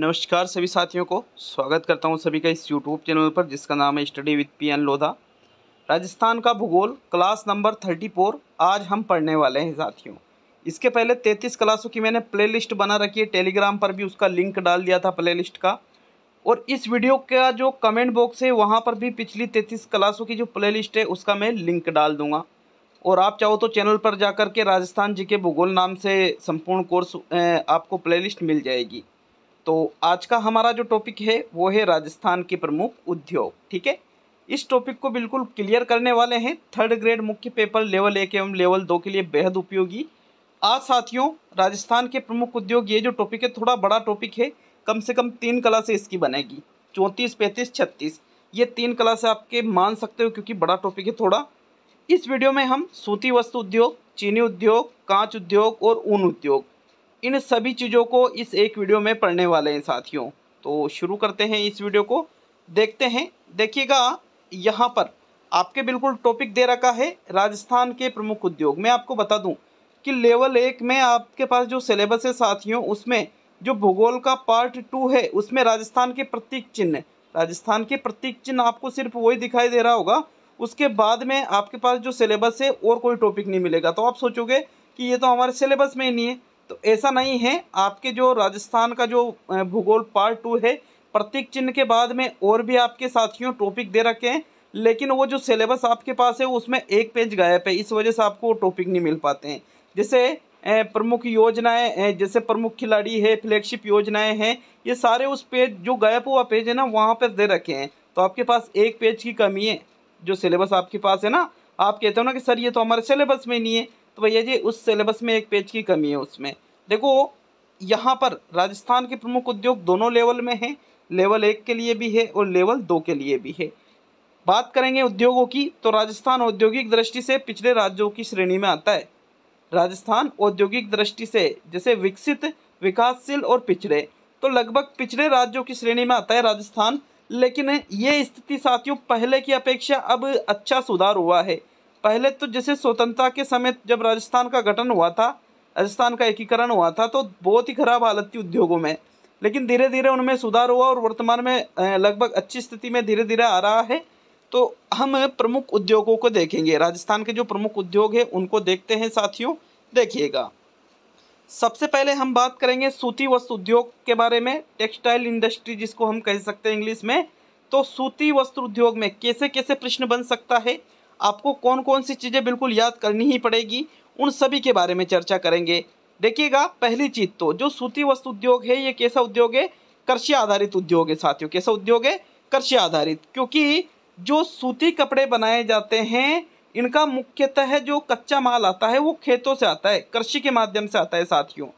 नमस्कार सभी साथियों को स्वागत करता हूं सभी का इस यूट्यूब चैनल पर जिसका नाम है study with P N Lodha Rajasthan का भूगोल क्लास नंबर थर्टी फोर आज हम पढ़ने वाले हैं साथियों इसके पहले तैंतीस क्लासों की मैंने प्लेलिस्ट बना रखी है टेलीग्राम पर भी उसका लिंक डाल दिया था प्लेलिस्ट का और इस वीडियो का जो कमेंट बॉक्स है वहाँ पर भी पिछली तैंतीस क्लासों की जो लिस्ट है उसका मैं लिंक डाल दूँगा और आप चाहो तो चैनल पर जाकर के राजस्थान जी के भूगोल नाम से संपूर्ण कोर्स आपको प्लेलिस्ट मिल जाएगी तो आज का हमारा जो टॉपिक है वो है राजस्थान के प्रमुख उद्योग ठीक है इस टॉपिक को बिल्कुल क्लियर करने वाले हैं थर्ड ग्रेड मुख्य पेपर लेवल एक एवं लेवल दो के लिए बेहद उपयोगी आज साथियों राजस्थान के प्रमुख उद्योग ये जो टॉपिक है थोड़ा बड़ा टॉपिक है कम से कम तीन कला से इसकी बनेगी चौंतीस पैंतीस छत्तीस ये तीन कला से आपके मान सकते हो क्योंकि बड़ा टॉपिक है थोड़ा इस वीडियो में हम सूती वस्त्र उद्योग चीनी उद्योग कांच उद्योग और ऊन उद्योग इन सभी चीज़ों को इस एक वीडियो में पढ़ने वाले हैं साथियों तो शुरू करते हैं इस वीडियो को देखते हैं देखिएगा यहाँ पर आपके बिल्कुल टॉपिक दे रखा है राजस्थान के प्रमुख उद्योग मैं आपको बता दूं कि लेवल एक में आपके पास जो सिलेबस है साथियों उसमें जो भूगोल का पार्ट टू है उसमें राजस्थान के प्रतीक चिन्ह राजस्थान के प्रतीक चिन्ह आपको सिर्फ वही दिखाई दे रहा होगा उसके बाद में आपके पास जो सिलेबस है और कोई टॉपिक नहीं मिलेगा तो आप सोचोगे कि ये तो हमारे सिलेबस में ही नहीं है तो ऐसा नहीं है आपके जो राजस्थान का जो भूगोल पार्ट टू है प्रत्येक चिन्ह के बाद में और भी आपके साथियों टॉपिक दे रखे हैं लेकिन वो जो सिलेबस आपके पास है उसमें एक पेज गायब है इस वजह से आपको वो टॉपिक नहीं मिल पाते हैं जैसे प्रमुख योजनाएं जैसे प्रमुख खिलाड़ी है फ्लैगशिप योजनाएं हैं ये सारे उस पेज जो गायब हुआ पेज है ना वहाँ पर दे रखे हैं तो आपके पास एक पेज की कमी है जो सिलेबस आपके पास है ना आप कहते हो ना कि सर ये तो हमारे सिलेबस में नहीं है तो भैया जी उस सिलेबस में एक पेज की कमी है उसमें देखो यहाँ पर राजस्थान के प्रमुख उद्योग दोनों लेवल में हैं लेवल एक के लिए भी है और लेवल दो के लिए भी है बात करेंगे उद्योगों की तो राजस्थान औद्योगिक दृष्टि से पिछले राज्यों की श्रेणी में आता है राजस्थान औद्योगिक दृष्टि से जैसे विकसित विकासशील और पिछड़े तो लगभग पिछड़े राज्यों की श्रेणी में आता है राजस्थान लेकिन ये स्थिति साथियों पहले की अपेक्षा अब अच्छा सुधार हुआ है पहले तो जैसे स्वतंत्रता के समय जब राजस्थान का गठन हुआ था राजस्थान का एकीकरण हुआ था तो बहुत ही खराब हालत थी उद्योगों में लेकिन धीरे धीरे उनमें सुधार हुआ और वर्तमान में लगभग अच्छी स्थिति में धीरे धीरे आ रहा है तो हम प्रमुख उद्योगों को देखेंगे राजस्थान के जो प्रमुख उद्योग है उनको देखते हैं साथियों देखिएगा सबसे पहले हम बात करेंगे सूती वस्त्र उद्योग के बारे में टेक्सटाइल इंडस्ट्री जिसको हम कह सकते हैं इंग्लिश में तो सूती वस्त्र उद्योग में कैसे कैसे प्रश्न बन सकता है आपको कौन कौन सी चीज़ें बिल्कुल याद करनी ही पड़ेगी उन सभी के बारे में चर्चा करेंगे देखिएगा पहली चीज़ तो जो सूती वस्त्र उद्योग है ये कैसा उद्योग है कृषि आधारित उद्योग है साथियों कैसा उद्योग है कृषि आधारित क्योंकि जो सूती कपड़े बनाए जाते हैं इनका मुख्यतः जो कच्चा माल आता है वो खेतों से आता है कृषि के माध्यम से आता है साथियों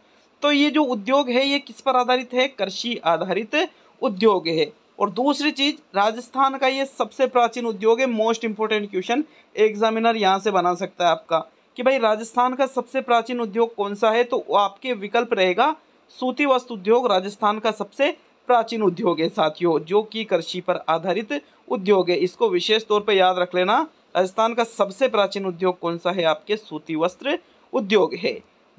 तो ये जो उद्योग है ये किस पर आधारित है कृषि आधारित उद्योग है और दूसरी चीज राजस्थान का ये सबसे प्राचीन उद्योग है मोस्ट इंपॉर्टेंट क्वेश्चन एग्जामिनर यहाँ से बना सकता है आपका कि भाई राजस्थान का सबसे प्राचीन उद्योग कौन सा है तो आपके विकल्प रहेगा सूती वस्त्र उद्योग राजस्थान का सबसे प्राचीन उद्योग है साथियों जो कि कृषि पर आधारित उद्योग है इसको विशेष तौर पर याद रख लेना राजस्थान का सबसे प्राचीन उद्योग कौन सा है आपके सूती वस्त्र उद्योग है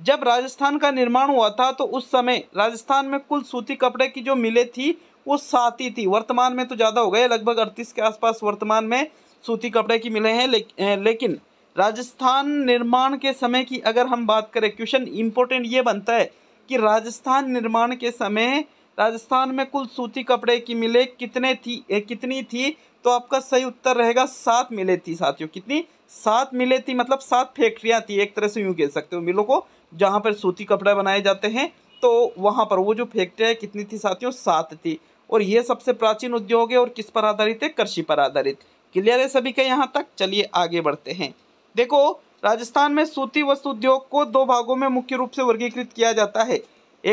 जब राजस्थान का निर्माण हुआ था तो उस समय राजस्थान में कुल सूती कपड़े की जो मिले थी वो ही थी वर्तमान में तो ज़्यादा हो गए लगभग अड़तीस के आसपास वर्तमान में सूती कपड़े की मिले हैं ले, लेकिन राजस्थान निर्माण के समय की अगर हम बात करें क्वेश्चन इम्पोर्टेंट ये बनता है कि राजस्थान निर्माण के समय राजस्थान में कुल सूती कपड़े की मिले कितने थी ए, कितनी थी तो आपका सही उत्तर रहेगा सात मिले थी साथियों कितनी सात मिले थी मतलब सात फैक्ट्रियाँ थी एक तरह से यूँ कह सकते हो मिलों को जहाँ पर सूती कपड़े बनाए जाते हैं तो वहाँ पर वो जो फैक्ट्रियाँ कितनी थी साथियों सात थी और ये सबसे प्राचीन उद्योग है और किस पर आधारित है कृषि पर आधारित क्लियर है सभी के यहाँ तक चलिए आगे बढ़ते हैं देखो राजस्थान में सूती वस्त्र उद्योग को दो भागों में मुख्य रूप से वर्गीकृत किया जाता है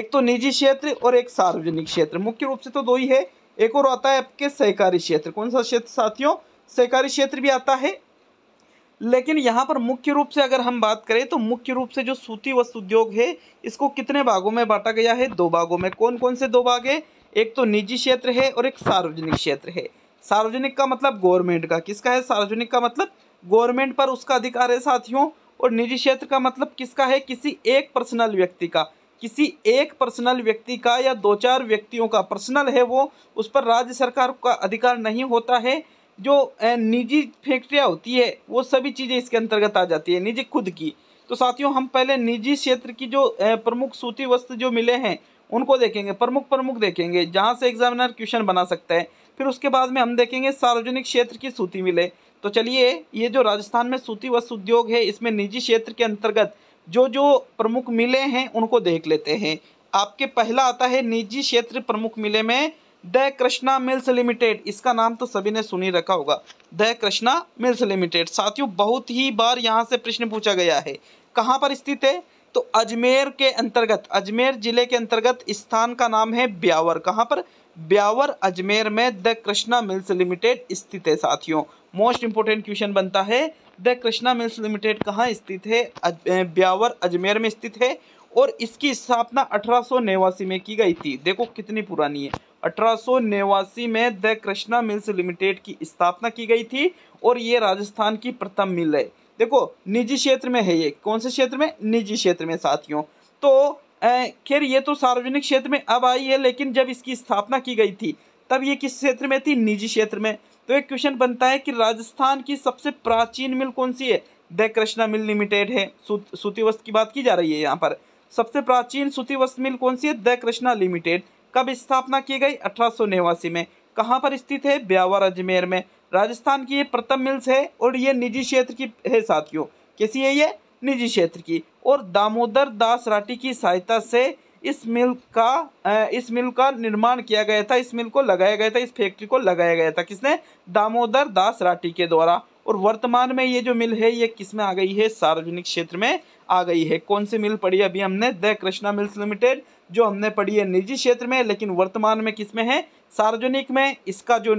एक तो निजी क्षेत्र और एक सार्वजनिक क्षेत्र मुख्य रूप से तो दो ही है एक और आता है आपके सहकारी क्षेत्र कौन सा क्षेत्र साथियों सहकारी क्षेत्र भी आता है लेकिन यहाँ पर मुख्य रूप से अगर हम बात करें तो मुख्य रूप से जो सूती वस्त्र उद्योग है इसको कितने भागों में बांटा गया है दो भागों में कौन कौन से दो भाग है एक तो निजी क्षेत्र है और एक सार्वजनिक क्षेत्र है सार्वजनिक का मतलब गवर्नमेंट का किसका है सार्वजनिक का मतलब गवर्नमेंट पर उसका अधिकार है साथियों और निजी क्षेत्र का मतलब किसका है किसी एक पर्सनल व्यक्ति का किसी एक पर्सनल व्यक्ति का या दो चार व्यक्तियों का पर्सनल है वो उस पर राज्य सरकार का अधिकार नहीं होता है जो निजी फैक्ट्रियाँ होती है वो सभी चीज़ें इसके अंतर्गत आ जाती है निजी खुद की तो साथियों हम पहले निजी क्षेत्र की जो प्रमुख सूची वस्तु जो मिले हैं उनको देखेंगे प्रमुख प्रमुख देखेंगे जहाँ से एग्जामिनर क्वेश्चन बना सकता है फिर उसके बाद में हम देखेंगे सार्वजनिक क्षेत्र की सूती मिले तो चलिए ये जो राजस्थान में सूती वस्त्र उद्योग है इसमें निजी क्षेत्र के अंतर्गत जो जो प्रमुख मिले हैं उनको देख लेते हैं आपके पहला आता है निजी क्षेत्र प्रमुख मिले में द कृष्णा मिल्स लिमिटेड इसका नाम तो सभी ने सुनी रखा होगा द कृष्णा मिल्स लिमिटेड साथियों बहुत ही बार यहाँ से प्रश्न पूछा गया है कहाँ पर स्थित है तो अजमेर के अंतर्गत अजमेर ज़िले के अंतर्गत स्थान का नाम है ब्यावर कहाँ पर ब्यावर अजमेर में द कृष्णा मिल्स लिमिटेड स्थित है साथियों मोस्ट इंपोर्टेंट क्वेश्चन बनता है द कृष्णा मिल्स लिमिटेड कहाँ स्थित है अज, ब्यावर अजमेर में स्थित है और इसकी स्थापना अठारह में की गई थी देखो कितनी पुरानी है अठारह में द कृष्णा मिल्स लिमिटेड की स्थापना की गई थी और ये राजस्थान की प्रथम मिल है देखो निजी क्षेत्र में है ये कौन से क्षेत्र में निजी क्षेत्र में साथियों तो खैर ये तो सार्वजनिक क्षेत्र में अब आई है लेकिन जब इसकी स्थापना की गई थी तब ये किस क्षेत्र में थी निजी क्षेत्र में तो एक क्वेश्चन बनता है कि राजस्थान की सबसे प्राचीन मिल कौन सी है द कृष्णा मिल लिमिटेड है सूती वस्त्र की बात की जा रही है यहाँ पर सबसे प्राचीन सूती वस्त्र मिल कौन सी है द कृष्णा लिमिटेड कब स्थापना की गई अठारह में कहाँ पर स्थित है ब्यावर अजमेर में राजस्थान की ये प्रथम मिल्स है और ये निजी क्षेत्र की है साथियों कैसी है ये निजी क्षेत्र की और दामोदर दास राठी की सहायता से इस मिल का इस मिल का निर्माण किया गया था इस मिल को लगाया गया था इस फैक्ट्री को लगाया गया था किसने दामोदर दास राठी के द्वारा और वर्तमान में ये जो मिल है ये किस में आ गई है सार्वजनिक क्षेत्र में आ गई है कौन सी मिल पड़ी है अभी हमने द कृष्णा मिल्स लिमिटेड जो हमने पढ़ी है निजी क्षेत्र में लेकिन वर्तमान में किस में है सार्वजनिक में इसका जो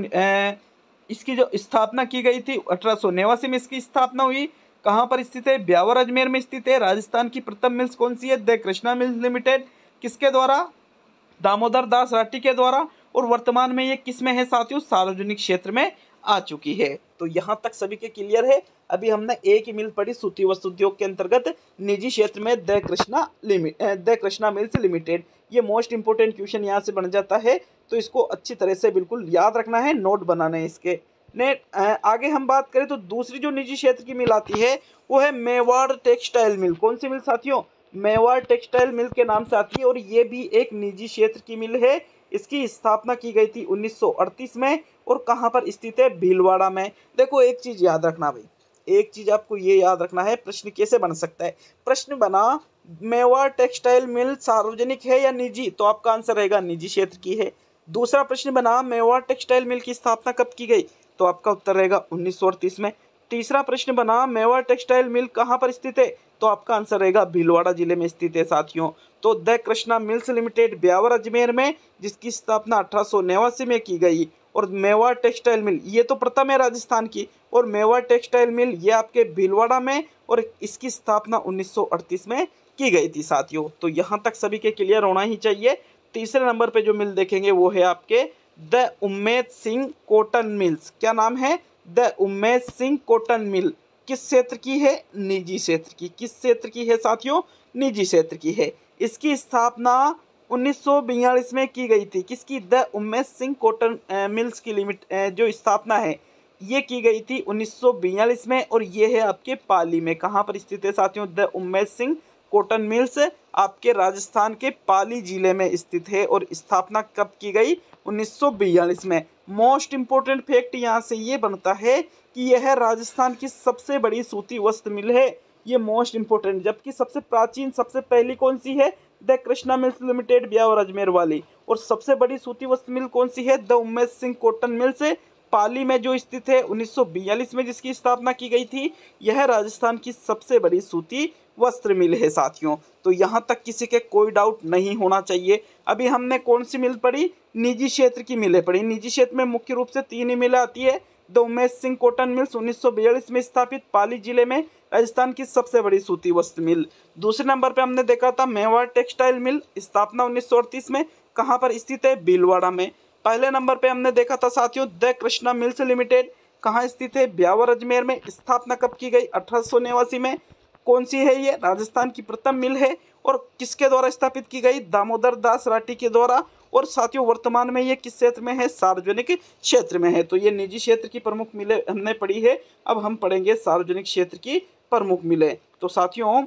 इसकी जो स्थापना की गई थी अठारह में इसकी स्थापना हुई कहाँ पर स्थित है ब्यावर अजमेर में स्थित है राजस्थान की प्रथम मिल्स कौन सी है द कृष्णा मिल्स लिमिटेड किसके द्वारा दामोदर दास राठी के द्वारा और वर्तमान में ये किस में है साथियों सार्वजनिक क्षेत्र में आ चुकी है तो यहाँ तक सभी के क्लियर है अभी हमने एक ही मिल पड़ी सूती वस्तु उद्योग के अंतर्गत निजी क्षेत्र में the Krishna limit the Krishna mills limited ये मोस्ट इंपोर्टेंट क्वेश्चन यहाँ से बन जाता है तो इसको अच्छी तरह से बिल्कुल याद रखना है नोट बनाना है इसके ने आगे हम बात करें तो दूसरी जो निजी क्षेत्र की मिल आती है वो है मेवाड़ टेक्सटाइल मिल कौन सी मिल साथियों मेवाड़ टेक्सटाइल मिल के नाम से आती है और ये भी एक निजी क्षेत्र की मिल है इसकी स्थापना की गई थी 1938 में और कहाँ पर स्थित है भीलवाड़ा में देखो एक चीज़ याद रखना भाई एक चीज़ आपको ये याद रखना है प्रश्न कैसे बन सकता है प्रश्न बना मेवाड़ टेक्सटाइल मिल सार्वजनिक है या निजी तो आपका आंसर रहेगा निजी क्षेत्र की है दूसरा प्रश्न बना मेवाड़ टेक्सटाइल मिल की स्थापना कब की गई तो आपका उत्तर रहेगा उन्नीस में तीसरा प्रश्न बना मेवाड़ टेक्सटाइल मिल कहाँ पर स्थित है तो आपका आंसर रहेगा भीलवाड़ा जिले में स्थित है साथियों तो the Krishna mills limited Beawar Ajmer में जिसकी स्थापना अठारह में की गई और मेवाड़ टेक्सटाइल मिल ये तो प्रथम है राजस्थान की और मेवाड़ टेक्सटाइल मिल ये आपके भीलवाड़ा में और इसकी स्थापना 1938 में की गई थी साथियों तो यहाँ तक सभी के क्लियर होना ही चाहिए तीसरे नंबर पे जो मिल देखेंगे वो है आपके the Ummed Singh cotton mills क्या नाम है the Ummed Singh cotton mill किस क्षेत्र की है निजी क्षेत्र की किस क्षेत्र की है साथियों निजी क्षेत्र की है इसकी स्थापना उन्नीस में की गई थी किसकी the Ummed Singh cotton mills की लिमिट जो स्थापना है ये की गई थी उन्नीस में और ये है आपके पाली में कहाँ पर स्थित है साथियों the Ummed Singh cotton mills आपके राजस्थान के पाली जिले में स्थित है और स्थापना कब की गई 1942 में मोस्ट इम्पोर्टेंट फैक्ट यहाँ से ये बनता है कि यह राजस्थान की सबसे बड़ी सूती वस्त्र मिल है ये मोस्ट इम्पोर्टेंट जबकि सबसे प्राचीन सबसे पहली कौन सी है the Krishna mills limited Beawar Ajmer वाली और सबसे बड़ी सूती वस्त्र मिल कौन सी है the Umesh Singh cotton mills Pali में जो स्थित है 1942 में जिसकी स्थापना की गई थी यह राजस्थान की सबसे बड़ी सूती वस्त्र मिल है साथियों तो यहाँ तक किसी के कोई डाउट नहीं होना चाहिए अभी हमने कौन सी मिल पड़ी निजी क्षेत्र की मिलें पड़ी निजी क्षेत्र में मुख्य रूप से तीन ही मिलें आती है the Umesh Singh cotton mills उन्नीस में स्थापित पाली जिले में राजस्थान की सबसे बड़ी सूती वस्त्र मिल दूसरे नंबर पर हमने देखा था मेवाड़ टेक्सटाइल मिल स्थापना उन्नीस में कहाँ पर स्थित है बीलवाड़ा में पहले नंबर पर हमने देखा था साथियों द कृष्णा मिल्स लिमिटेड कहाँ स्थित है ब्यावर अजमेर में स्थापना कब की गई अठारह में कौन सी है ये राजस्थान की प्रथम मिल है और किसके द्वारा स्थापित की गई दामोदर दास राठी के द्वारा और साथियों वर्तमान में ये किस क्षेत्र में है सार्वजनिक क्षेत्र में है तो ये निजी क्षेत्र की प्रमुख मिले हमने पढ़ी है अब हम पढ़ेंगे सार्वजनिक क्षेत्र की प्रमुख मिले तो साथियों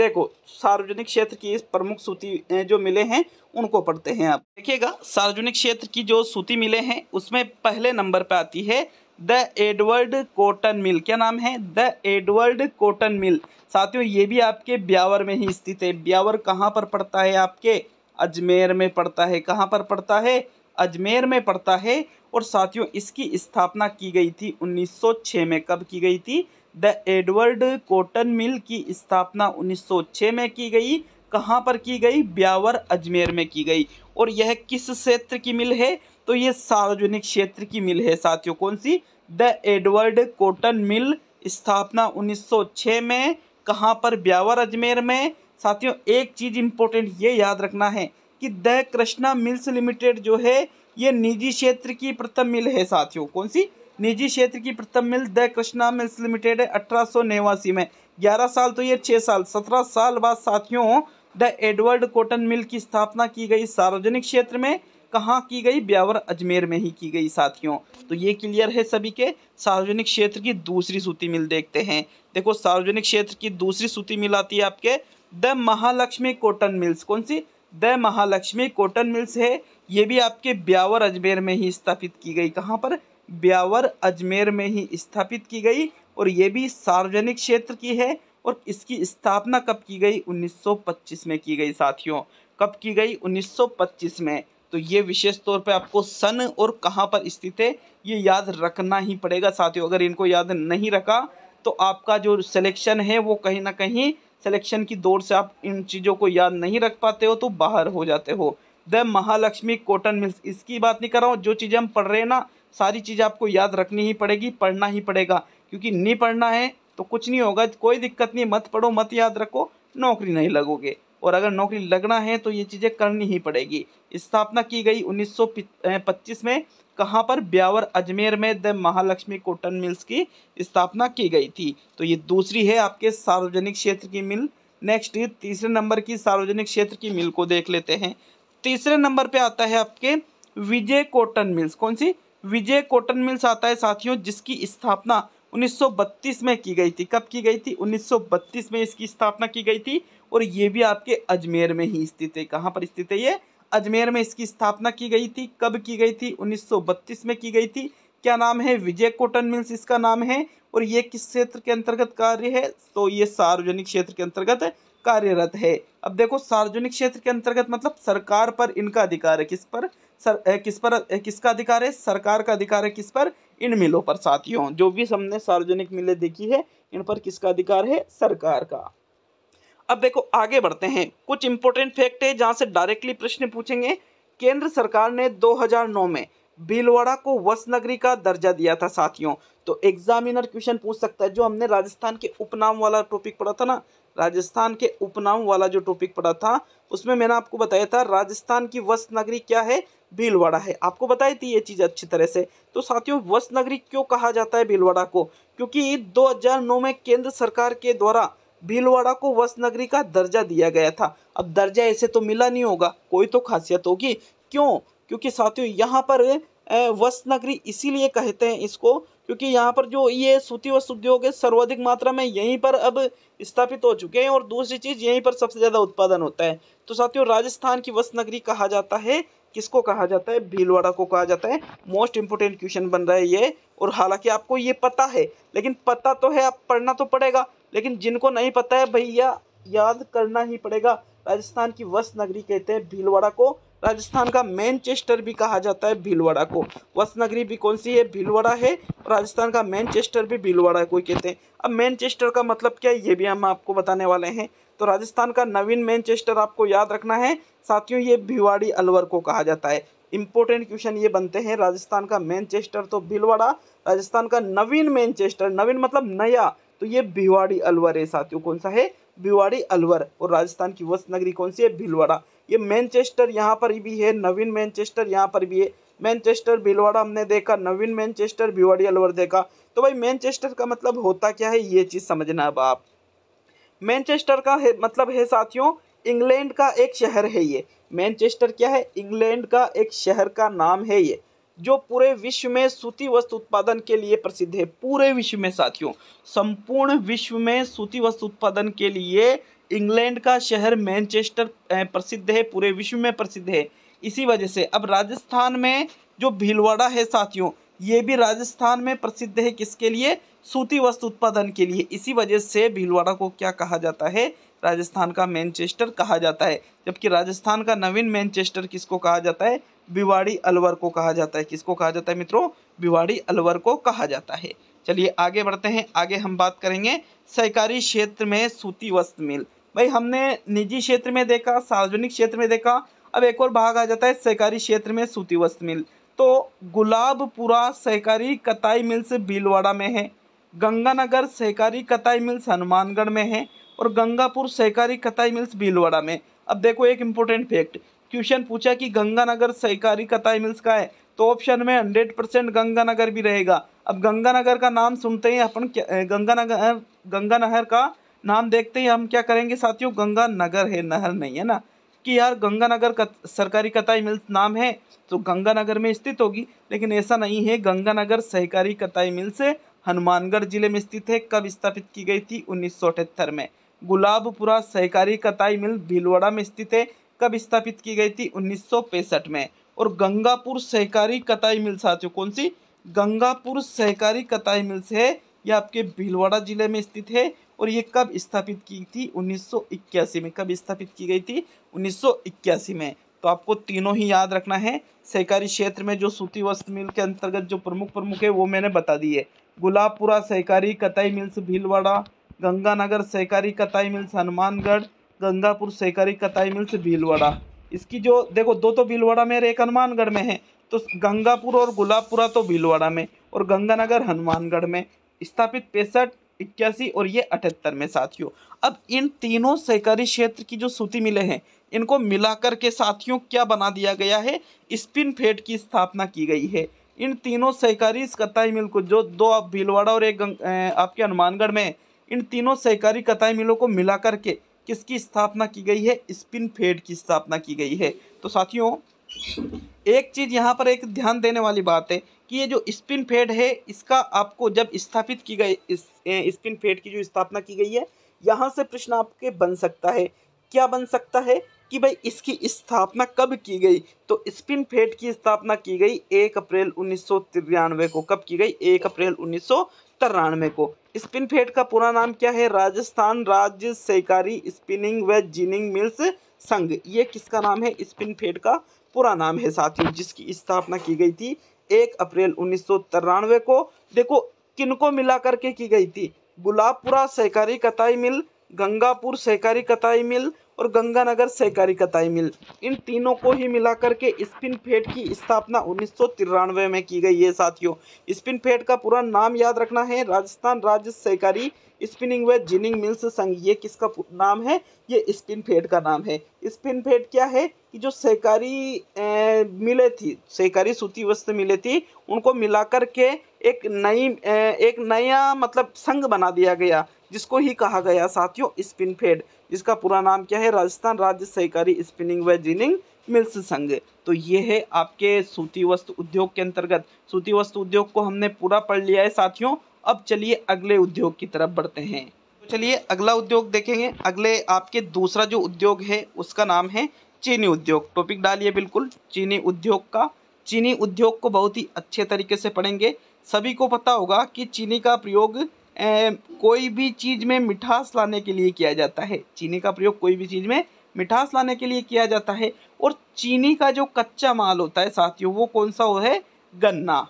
देखो सार्वजनिक क्षेत्र की इस प्रमुख सूती जो मिले हैं उनको पढ़ते हैं आप देखिएगा सार्वजनिक क्षेत्र की जो सूती मिले हैं उसमें पहले नंबर पर आती है द एडवर्ड कॉटन मिल क्या नाम है द एडवर्ड कॉटन मिल साथियों ये भी आपके ब्यावर में ही स्थित है ब्यावर कहाँ पर पड़ता है आपके अजमेर में पड़ता है कहाँ पर पड़ता है अजमेर में पड़ता है और साथियों इसकी स्थापना की गई थी 1906 में कब की गई थी द एडवर्ड कॉटन मिल की स्थापना 1906 में की गई कहाँ पर की गई ब्यावर अजमेर में की गई और यह किस क्षेत्र की मिल है तो ये सार्वजनिक क्षेत्र की मिल है साथियों कौन सी द एडवर्ड कॉटन मिल स्थापना 1906 में कहाँ पर ब्यावर अजमेर में साथियों एक चीज़ इम्पोर्टेंट ये याद रखना है कि द कृष्णा मिल्स लिमिटेड जो है ये निजी क्षेत्र की प्रथम मिल है साथियों कौन सी निजी क्षेत्र की प्रथम mill the Krishna mills limited है अठारह में ग्यारह साल तो ये छः साल सत्रह साल बाद साथियों द एडवर्ड कॉटन मिल की स्थापना की गई सार्वजनिक क्षेत्र में कहाँ की गई ब्यावर अजमेर में ही की गई साथियों तो ये क्लियर है सभी के सार्वजनिक क्षेत्र की दूसरी सूती मिल देखते हैं देखो सार्वजनिक क्षेत्र की दूसरी सूती मिल आती है आपके द महालक्ष्मी कॉटन मिल्स कौन सी द महालक्ष्मी कॉटन मिल्स है ये भी आपके ब्यावर अजमेर में ही स्थापित की गई कहाँ पर ब्यावर अजमेर में ही स्थापित की गई और ये भी सार्वजनिक क्षेत्र की है और इसकी स्थापना कब की गई 1925 में की गई साथियों कब की गई 1925 में तो ये विशेष तौर पे आपको सन और कहाँ पर स्थित है ये याद रखना ही पड़ेगा साथियों अगर इनको याद नहीं रखा तो आपका जो सिलेक्शन है वो कहीं ना कहीं सिलेक्शन की दौड़ से आप इन चीज़ों को याद नहीं रख पाते हो तो बाहर हो जाते हो द महालक्ष्मी कॉटन मिल्स इसकी बात नहीं कर रहा हूँ जो चीज़ें हम पढ़ रहे हैं ना सारी चीज़ें आपको याद रखनी ही पड़ेगी पढ़ना ही पड़ेगा क्योंकि नहीं पढ़ना है तो कुछ नहीं होगा कोई दिक्कत नहीं मत पढ़ो मत याद रखो नौकरी नहीं लगोगे और अगर नौकरी लगना है तो ये चीज़ें करनी ही पड़ेगी स्थापना की गई 1925 में कहाँ पर ब्यावर अजमेर में द महालक्ष्मी कॉटन मिल्स की स्थापना की गई थी तो ये दूसरी है आपके सार्वजनिक क्षेत्र की मिल नेक्स्ट तीसरे नंबर की सार्वजनिक क्षेत्र की मिल को देख लेते हैं तीसरे नंबर पे आता है आपके विजय कॉटन मिल्स कौन सी विजय कॉटन मिल्स आता है साथियों जिसकी स्थापना 1932 में की गई थी कब की गई थी 1932 में इसकी स्थापना की गई थी और ये भी आपके अजमेर में ही स्थित है कहाँ पर स्थित है ये अजमेर में इसकी स्थापना की गई थी कब की गई थी 1932 में की गई थी क्या नाम है विजय कॉटन मिल्स इसका नाम है और ये किस क्षेत्र के अंतर्गत कार्य है तो ये सार्वजनिक क्षेत्र के अंतर्गत कार्यरत है अब देखो सार्वजनिक क्षेत्र के अंतर्गत मतलब सरकार पर इनका अधिकार है किस पर सर किस पर किसका अधिकार है सरकार का अधिकार है किस पर इन मिलों पर साथियों जो भी हमने सार्वजनिक मिलें देखी है इन पर किसका अधिकार है सरकार का अब देखो आगे बढ़ते हैं कुछ इंपोर्टेंट फैक्ट है जहां से डायरेक्टली प्रश्न पूछेंगे केंद्र सरकार ने 2009 में भीलवाड़ा को वस नगरी का दर्जा दिया था साथियों तो एग्जामिनर क्वेश्चन पूछ सकता है जो हमने राजस्थान के उपनाम वाला टॉपिक पढ़ा था ना राजस्थान के उपनाम वाला जो टॉपिक पढ़ा था उसमें मैंने आपको बताया था राजस्थान की वस नगरी क्या है भीलवाड़ा है आपको बताई थी ये चीज़ अच्छी तरह से तो साथियों वस नगरी क्यों कहा जाता है भीलवाड़ा को क्योंकि 2009 में केंद्र सरकार के द्वारा भीलवाड़ा को वस नगरी का दर्जा दिया गया था अब दर्जा ऐसे तो मिला नहीं होगा कोई तो खासियत होगी क्यों क्योंकि साथियों यहाँ पर वस्त्र नगरी इसीलिए कहते हैं इसको क्योंकि यहाँ पर जो ये सूती वस्त्र उद्योग है सर्वाधिक मात्रा में यहीं पर अब स्थापित हो चुके हैं और दूसरी चीज़ यहीं पर सबसे ज़्यादा उत्पादन होता है तो साथियों राजस्थान की वस्त्र नगरी कहा जाता है किसको कहा जाता है भीलवाड़ा को कहा जाता है मोस्ट इम्पोर्टेंट क्वेश्चन बन रहा है ये और हालांकि आपको ये पता है लेकिन पता तो है आप पढ़ना तो पड़ेगा लेकिन जिनको नहीं पता है भैया याद करना ही पड़ेगा राजस्थान की वस्त्र नगरी कहते हैं भीलवाड़ा को राजस्थान का मैनचेस्टर भी कहा जाता है भीलवाड़ा को वसनगरी भी कौन सी है भीलवाड़ा है राजस्थान का मैनचेस्टर भी भीलवाड़ा को ही कहते हैं अब मैनचेस्टर का मतलब क्या है ये भी हम आपको बताने वाले हैं तो राजस्थान का नवीन मैनचेस्टर आपको याद रखना है साथियों ये भिवाड़ी अलवर को कहा जाता है इंपॉर्टेंट क्वेश्चन ये बनते हैं राजस्थान का मैनचेस्टर तो भीलवाड़ा राजस्थान का नवीन मैनचेस्टर नवीन मतलब नया तो ये भिवाड़ी अलवर है साथियों कौन सा है भिवाड़ी अलवर और राजस्थान की वस्त नगरी कौन सी है भिलवाड़ा ये मैनचेस्टर यहाँ पर भी है नवीन मैनचेस्टर यहाँ पर भी है मैनचेस्टर भिलवाड़ा हमने देखा नवीन मैनचेस्टर भिवाड़ी अलवर देखा तो भाई मैनचेस्टर का मतलब होता क्या है ये चीज़ समझना अब आप मैनचेस्टर का है मतलब है साथियों इंग्लैंड का एक शहर है ये मैनचेस्टर क्या है इंग्लैंड का एक शहर का नाम है ये जो पूरे विश्व में सूती वस्त्र उत्पादन के लिए प्रसिद्ध है पूरे विश्व में साथियों संपूर्ण विश्व में सूती वस्त्र उत्पादन के लिए इंग्लैंड का शहर मैनचेस्टर प्रसिद्ध है पूरे विश्व में प्रसिद्ध है इसी वजह से अब राजस्थान में जो भीलवाड़ा है साथियों ये भी राजस्थान में प्रसिद्ध है किसके लिए सूती वस्त्र उत्पादन के लिए इसी वजह से भीलवाड़ा को क्या कहा जाता है राजस्थान का मैनचेस्टर कहा जाता है जबकि राजस्थान का नवीन मैनचेस्टर किसको कहा जाता है बिवाड़ी अलवर को कहा जाता है किसको कहा जाता है मित्रों बिवाड़ी अलवर को कहा जाता है चलिए आगे बढ़ते हैं आगे हम बात करेंगे सहकारी क्षेत्र में सूती वस्त्र मिल भाई हमने निजी क्षेत्र में देखा सार्वजनिक क्षेत्र में देखा अब एक और भाग आ जाता है सहकारी क्षेत्र में सूती वस्त्र मिल तो गुलाबपुरा सहकारी कताई मिल्स भीलवाड़ा में है गंगानगर सहकारी कताई मिल्स हनुमानगढ़ में है और गंगापुर सहकारी कताई मिल्स भीलवाड़ा में अब देखो एक इम्पोर्टेंट फैक्ट क्वेश्चन पूछा कि गंगानगर सहकारी कताई मिल्स का है तो ऑप्शन में हंड्रेड परसेंट गंगानगर भी रहेगा अब गंगानगर का नाम सुनते ही अपन गंगानगर गंगानहर का नाम देखते ही हम क्या करेंगे साथियों गंगा नगर है नहर नहीं है ना कि यार गंगानगर का सरकारी कताई मिल्स नाम है तो गंगानगर में स्थित होगी लेकिन ऐसा नहीं है गंगानगर सहकारी कताई मिल्स हनुमानगढ़ जिले में स्थित है कब स्थापित की गई थी उन्नीस में गुलाबपुरा सहकारी कताई मिल भीलवाड़ा में स्थित है कब स्थापित की गई थी उन्नीस में और गंगापुर सहकारी कताई मिल साथियों कौन सी गंगापुर सहकारी कताई मिल्स है ये आपके भीलवाड़ा जिले में स्थित है और ये कब स्थापित की थी 1981 में कब स्थापित की गई थी 1981 में तो आपको तीनों ही याद रखना है सहकारी क्षेत्र में जो सूती वस्त्र मिल के अंतर्गत जो प्रमुख प्रमुख है वो मैंने बता दिए गुलाबपुरा सहकारी कताई मिल्स भीलवाड़ा गंगानगर सहकारी कताई मिल्स हनुमानगढ़ गंगापुर सहकारी कताई मिल्स भीलवाड़ा इसकी जो देखो दो तो भीलवाड़ा में एक हनुमानगढ़ में है तो गंगापुर और गुलाबपुरा तो भीलवाड़ा में और गंगानगर हनुमानगढ़ में स्थापित पैंसठ इक्यासी और ये अठहत्तर में साथियों अब इन तीनों सहकारी क्षेत्र की जो सूती मिले हैं इनको मिलाकर के साथियों क्या बना दिया गया है स्पिन फेड की स्थापना की गई है इन तीनों सहकारी कताई मिल को जो दो आप भीलवाड़ा और एक आपके हनुमानगढ़ में इन तीनों सहकारी कताई मिलों को मिलाकर के किसकी स्थापना की गई है स्पिन फेड की स्थापना की गई है तो साथियों एक चीज़ यहाँ पर एक ध्यान देने वाली बात है कि ये जो स्पिन फेड है इसका आपको जब स्थापित की गई स्पिन फेड की जो स्थापना की गई है यहाँ से प्रश्न आपके बन सकता है क्या बन सकता है कि भाई इसकी स्थापना कब की गई तो स्पिन फेड की स्थापना की गई एक अप्रैल उन्नीस को कब की गई एक अप्रैल उन्नीस को स्पिन फेड का पूरा नाम क्या है राजस्थान राज्य सहकारी स्पिनिंग व जीनिंग मिल्स संघ ये किसका नाम है स्पिन फेड का पूरा नाम है साथियों जिसकी स्थापना की गई थी एक अप्रैल उन्नीस को देखो किनको मिला करके की गई थी गुलाबपुरा सहकारी कताई मिल गंगापुर सहकारी कताई मिल और गंगानगर सहकारी कताई मिल इन तीनों को ही मिलाकर के स्पिन फेट की स्थापना उन्नीस में की गई है साथियों स्पिन फेड का पूरा नाम याद रखना है राजस्थान राज्य सहकारी स्पिनिंग व जिनिंग मिल्स संघ ये किसका नाम है ये स्पिन फेड का नाम है स्पिन फेड क्या है कि जो सहकारी मिले थी सहकारी सूती वस्त्र मिले थी उनको मिलाकर के एक नई एक नया मतलब संघ बना दिया गया जिसको ही कहा गया साथियों स्पिन फेड जिसका पूरा नाम क्या है राजस्थान राज्य सहकारी स्पिनिंग व जीनिंग मिल्स संघ तो ये है आपके सूती वस्त्र उद्योग के अंतर्गत सूती वस्त्र उद्योग को हमने पूरा पढ़ लिया है साथियों अब चलिए अगले उद्योग की तरफ बढ़ते हैं तो चलिए अगला उद्योग देखेंगे अगले आपके दूसरा जो उद्योग है उसका नाम है चीनी उद्योग टॉपिक डालिए बिल्कुल चीनी उद्योग का चीनी उद्योग को बहुत ही अच्छे तरीके से पढ़ेंगे सभी को पता होगा कि चीनी का प्रयोग कोई भी चीज़ में मिठास लाने के लिए किया जाता है चीनी का प्रयोग कोई भी चीज़ में मिठास लाने के लिए किया जाता है और चीनी का जो कच्चा माल होता है साथियों वो कौन सा हो है गन्ना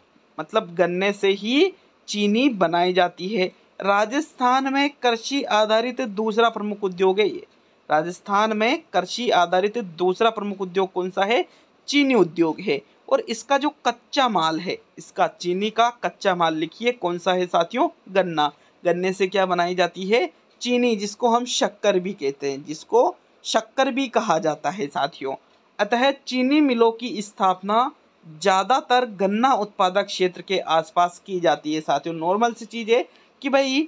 मतलब गन्ने से ही चीनी बनाई जाती है राजस्थान में कृषि आधारित दूसरा प्रमुख उद्योग है ये राजस्थान में कृषि आधारित दूसरा प्रमुख उद्योग कौन सा है चीनी उद्योग है और इसका जो कच्चा माल है इसका चीनी का कच्चा माल लिखिए कौन सा है साथियों गन्ना गन्ने से क्या बनाई जाती है चीनी जिसको हम शक्कर भी कहते हैं जिसको शक्कर भी कहा जाता है साथियों अतः चीनी मिलों की स्थापना ज़्यादातर गन्ना उत्पादक क्षेत्र के आसपास की जाती है साथियों नॉर्मल सी चीज़ है कि भाई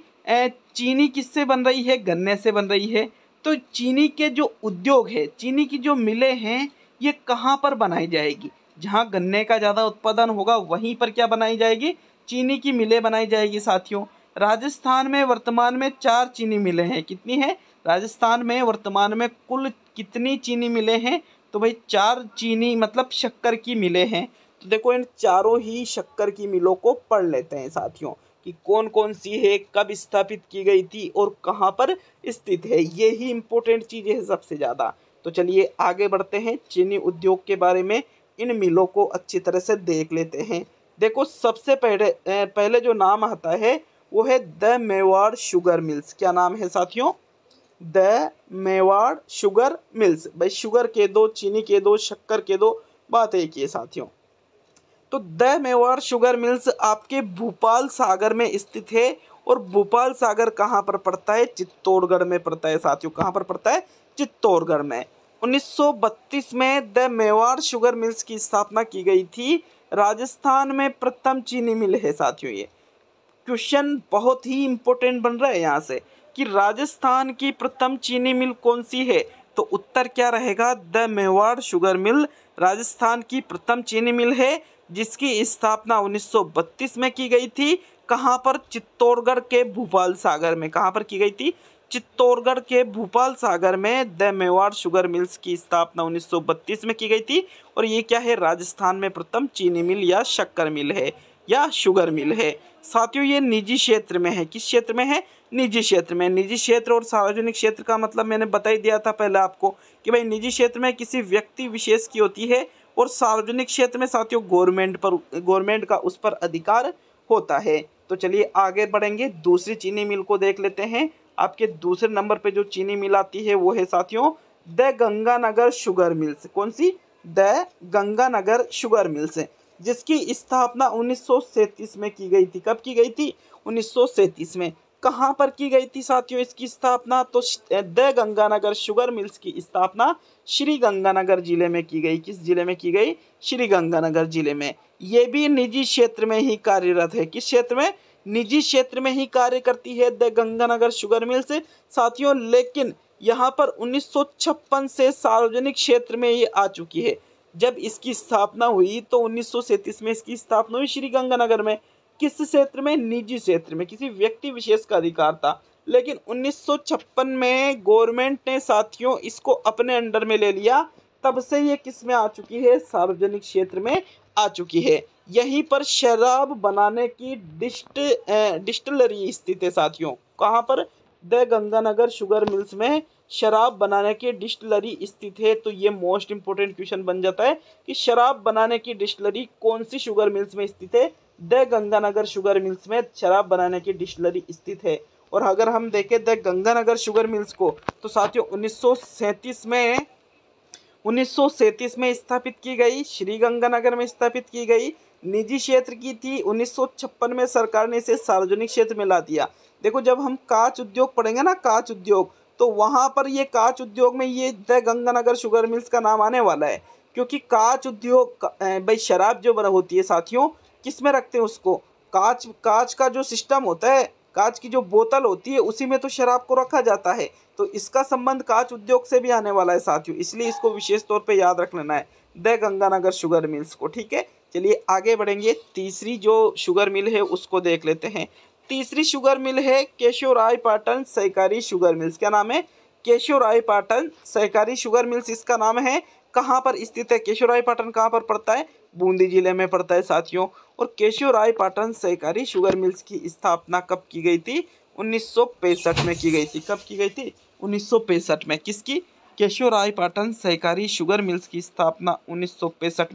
चीनी किससे बन रही है गन्ने से बन रही है तो चीनी के जो उद्योग है चीनी की जो मिलें हैं ये कहाँ पर बनाई जाएगी जहाँ गन्ने का ज़्यादा उत्पादन होगा वहीं पर क्या बनाई जाएगी चीनी की मिलें बनाई जाएगी साथियों राजस्थान में वर्तमान में चार चीनी मिलें हैं कितनी हैं राजस्थान में वर्तमान में कुल कितनी चीनी मिले हैं तो भाई चार चीनी मतलब शक्कर की मिलें हैं तो देखो इन चारों ही शक्कर की मिलों को पढ़ लेते हैं साथियों कि कौन कौन सी है कब स्थापित की गई थी और कहाँ पर स्थित है ये ही इम्पोर्टेंट चीज़ है सबसे ज़्यादा तो चलिए आगे बढ़ते हैं चीनी उद्योग के बारे में इन मिलों को अच्छी तरह से देख लेते हैं देखो सबसे पहले पहले जो नाम आता है वो है द मेवाड़ शुगर मिल्स क्या नाम है साथियों द मेवाड़ शुगर मिल्स भाई शुगर के दो चीनी के दो शक्कर के दो बात एक ही है साथियों तो द मेवाड़ शुगर मिल्स आपके भोपाल सागर में स्थित है और भोपाल सागर कहाँ पर पड़ता है चित्तौड़गढ़ में पड़ता है साथियों कहाँ पर पड़ता है चित्तौड़गढ़ में 1932 में द मेवाड़ शुगर मिल्स की स्थापना की गई थी राजस्थान में प्रथम चीनी मिल है साथियों ये क्वेश्चन बहुत ही इम्पोर्टेंट बन रहा है यहाँ से कि राजस्थान की प्रथम चीनी मिल कौन सी है तो उत्तर क्या रहेगा the Mewar sugar mill Rajasthan की प्रथम चीनी मिल है जिसकी स्थापना 1932 में की गई थी कहाँ पर चित्तौड़गढ़ के भूपाल सागर में कहाँ पर की गई थी चित्तौड़गढ़ के भोपाल सागर में द मेवाड़ शुगर मिल्स की स्थापना 1932 में की गई थी और ये क्या है राजस्थान में प्रथम चीनी मिल या शक्कर मिल है या शुगर मिल है साथियों ये निजी क्षेत्र में है किस क्षेत्र में है निजी क्षेत्र में निजी क्षेत्र और सार्वजनिक क्षेत्र का मतलब मैंने बता ही दिया था पहले आपको कि भाई निजी क्षेत्र में किसी व्यक्ति विशेष की होती है और सार्वजनिक क्षेत्र में साथियों गवर्नमेंट पर गवर्नमेंट का उस पर अधिकार होता है तो चलिए आगे बढ़ेंगे दूसरी चीनी मिल को देख लेते हैं आपके दूसरे नंबर पे जो चीनी मिल आती है वो है साथियों द गंगानगर शुगर मिल्स कौन सी द गंगानगर शुगर मिल्स जिसकी स्थापना 1937 में की गई थी कब की गई थी 1937 में कहाँ पर की गई थी साथियों इसकी स्थापना तो द गंगानगर शुगर मिल्स की स्थापना श्री गंगानगर जिले में की गई किस जिले में की गई श्री गंगानगर जिले में ये भी निजी क्षेत्र में ही कार्यरत है किस क्षेत्र में निजी क्षेत्र में ही कार्य करती है द गंगानगर शुगर मिल से साथियों लेकिन यहाँ पर 1956 से सार्वजनिक क्षेत्र में ये आ चुकी है जब इसकी स्थापना हुई तो उन्नीस में इसकी स्थापना हुई श्री गंगानगर में किस क्षेत्र में निजी क्षेत्र में किसी व्यक्ति विशेष का अधिकार था लेकिन 1956 में गवर्नमेंट ने साथियों इसको अपने अंडर में ले लिया तब से ये किस में आ चुकी है सार्वजनिक क्षेत्र में आ चुकी है यहीं पर शराब बनाने की डिस्ट डिस्टलरी स्थित है साथियों कहाँ पर द गंगानगर शुगर मिल्स में शराब बनाने की डिस्टलरी स्थित है तो ये मोस्ट इंपॉर्टेंट क्वेश्चन बन जाता है कि शराब बनाने की डिस्टलरी कौन सी शुगर मिल्स में स्थित है द गंगानगर शुगर मिल्स में शराब बनाने की डिस्टलरी स्थित है और अगर हम देखें द गंगानगर शुगर मिल्स को तो साथियों उन्नीस में उन्नीस में स्थापित की गई श्री गंगानगर में स्थापित की गई निजी क्षेत्र की थी उन्नीस में सरकार ने इसे सार्वजनिक क्षेत्र में ला दिया देखो जब हम काच उद्योग पढ़ेंगे ना कांच उद्योग तो वहाँ पर ये कांच उद्योग में ये द गंगानगर शुगर मिल्स का नाम आने वाला है क्योंकि कांच उद्योग भाई शराब जो बना होती है साथियों किस में रखते हैं उसको कांच कांच का जो सिस्टम होता है कांच की जो बोतल होती है उसी में तो शराब को रखा जाता है तो इसका संबंध कांच उद्योग से भी आने वाला है साथियों इसलिए इसको विशेष तौर पर याद रख लेना है द गंगानगर शुगर मिल्स को ठीक है चलिए आगे बढ़ेंगे तीसरी जो शुगर मिल है उसको देख लेते हैं तीसरी शुगर मिल है केशव राय पाटन सहकारी शुगर मिल्स क्या नाम है केशव राय पाटन सहकारी शुगर मिल्स इसका नाम है कहाँ पर स्थित है केशव राय पाटन कहाँ पर पड़ता है बूंदी जिले में पड़ता है साथियों और केशव राय पाटन सहकारी शुगर मिल्स की स्थापना कब की गई थी उन्नीस में की गई थी कब की गई थी उन्नीस में किसकी केशव राय पाटन सहकारी शुगर मिल्स की स्थापना उन्नीस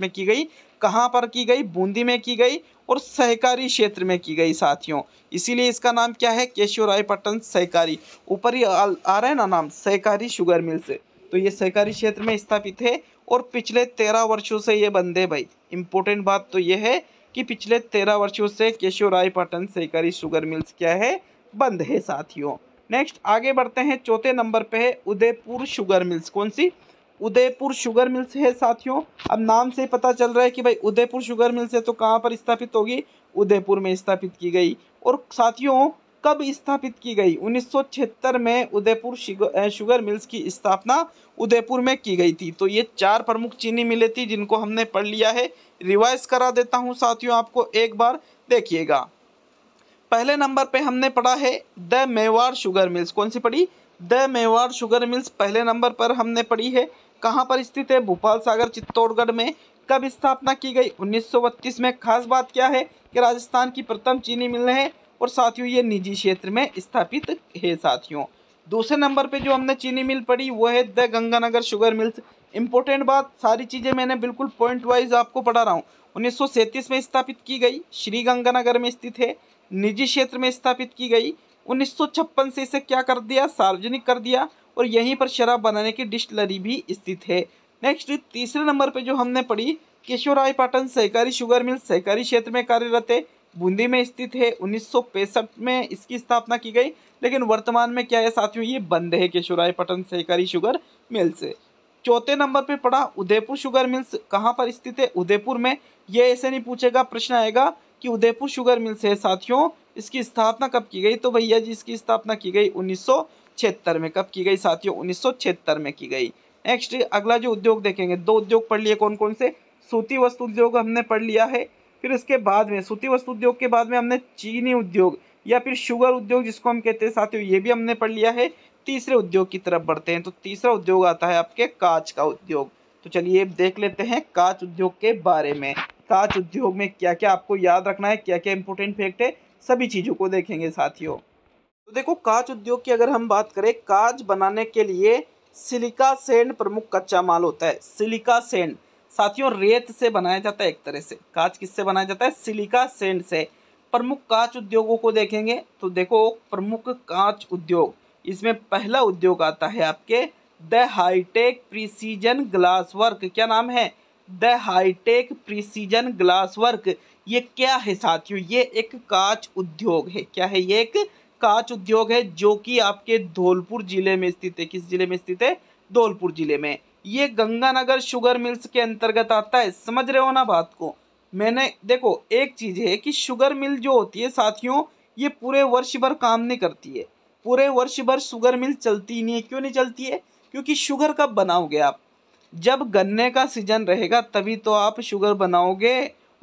में की गई कहाँ पर की गई बूंदी में की गई और सहकारी क्षेत्र में की गई साथियों इसीलिए इसका नाम क्या है केशवराय पट्टन सहकारी ऊपर ही आ रहा है ना नाम सहकारी शुगर मिल से तो ये सहकारी क्षेत्र में स्थापित है और पिछले तेरह वर्षों से ये बंद है भाई इम्पोर्टेंट बात तो ये है कि पिछले तेरह वर्षों से केशवराय पट्टन सहकारी शुगर मिल्स क्या है बंद है साथियों नेक्स्ट आगे बढ़ते हैं चौथे नंबर पे है उदयपुर शुगर मिल्स कौन सी उदयपुर शुगर मिल्स है साथियों अब नाम से पता चल रहा है कि भाई उदयपुर शुगर मिल्स है तो कहाँ पर स्थापित होगी उदयपुर में स्थापित की गई और साथियों कब स्थापित की गई 1976 में उदयपुर शुगर मिल्स की स्थापना उदयपुर में की गई थी तो ये चार प्रमुख चीनी मिले थी जिनको हमने पढ़ लिया है रिवाइज करा देता हूँ साथियों आपको एक बार देखिएगा पहले नंबर पे हमने पढ़ा है द मेवाड़ शुगर मिल्स कौन सी पढ़ी द मेवाड़ शुगर मिल्स पहले नंबर पर हमने पढ़ी है कहाँ पर स्थित है भोपाल सागर चित्तौड़गढ़ में कब स्थापना की गई उन्नीस में खास बात क्या है कि राजस्थान की प्रथम चीनी मिल है और साथियों ये निजी क्षेत्र में स्थापित है साथियों दूसरे नंबर पे जो हमने चीनी मिल पढ़ी वो है the Ganganagar sugar mills important बात सारी चीज़ें मैंने बिल्कुल पॉइंट वाइज आपको पढ़ा रहा हूँ उन्नीस में स्थापित की गई श्री गंगानगर में स्थित है निजी क्षेत्र में स्थापित की गई 1956 से इसे क्या कर दिया सार्वजनिक कर दिया और यहीं पर शराब बनाने की डिस्टलरी भी स्थित है नेक्स्ट तीसरे नंबर पर जो हमने पढ़ी राय पाटन सहकारी शुगर मिल सहकारी क्षेत्र में कार्यरत है बूंदी में स्थित है उन्नीस में इसकी स्थापना की गई लेकिन वर्तमान में क्या है साथियों ये बंद है राय पाटन सहकारी शुगर मिल से चौथे नंबर पे पड़ा उदयपुर शुगर मिल्स कहाँ पर स्थित है उदयपुर में ये ऐसे नहीं पूछेगा प्रश्न आएगा कि उदयपुर शुगर मिल्स है साथियों इसकी स्थापना कब की गई तो भैया जी इसकी स्थापना की गई उन्नीस छिहत्तर में कब की गई साथियों उन्नीस में की गई नेक्स्ट अगला जो उद्योग देखेंगे दो उद्योग पढ़ लिए कौन कौन से सूती वस्तु उद्योग हमने पढ़ लिया है फिर इसके बाद में सूती वस्तु उद्योग के बाद में हमने चीनी उद्योग या फिर शुगर उद्योग जिसको हम कहते हैं साथियों ये भी हमने पढ़ लिया है तीसरे उद्योग की तरफ बढ़ते हैं तो तीसरा उद्योग आता है आपके कांच का उद्योग तो चलिए देख लेते हैं कांच उद्योग के बारे में कांच उद्योग में क्या क्या आपको याद रखना है क्या क्या इंपॉर्टेंट फैक्ट है सभी चीज़ों को देखेंगे साथियों तो देखो कांच उद्योग की अगर हम बात करें कांच बनाने के लिए सिलिका सेंड प्रमुख कच्चा माल होता है सिलिका सेंड साथियों रेत से बनाया जाता है एक तरह से कांच किससे बनाया जाता है सिलिका सेंड से प्रमुख काच उद्योगों को देखेंगे तो देखो प्रमुख कांच उद्योग इसमें पहला उद्योग आता है आपके the high tech precision glass work क्या नाम है the high tech precision glass work ये क्या है साथियों ये एक कांच उद्योग है क्या है ये एक कांच उद्योग है जो कि आपके धौलपुर जिले में स्थित है किस जिले में स्थित है धौलपुर जिले में ये गंगानगर शुगर मिल्स के अंतर्गत आता है समझ रहे हो ना बात को मैंने देखो एक चीज़ है कि शुगर मिल जो होती है साथियों ये पूरे वर्ष भर काम नहीं करती है पूरे वर्ष भर शुगर मिल चलती नहीं है क्यों नहीं चलती है क्योंकि शुगर कब बनाओगे आप जब गन्ने का सीजन रहेगा तभी तो आप शुगर बनाओगे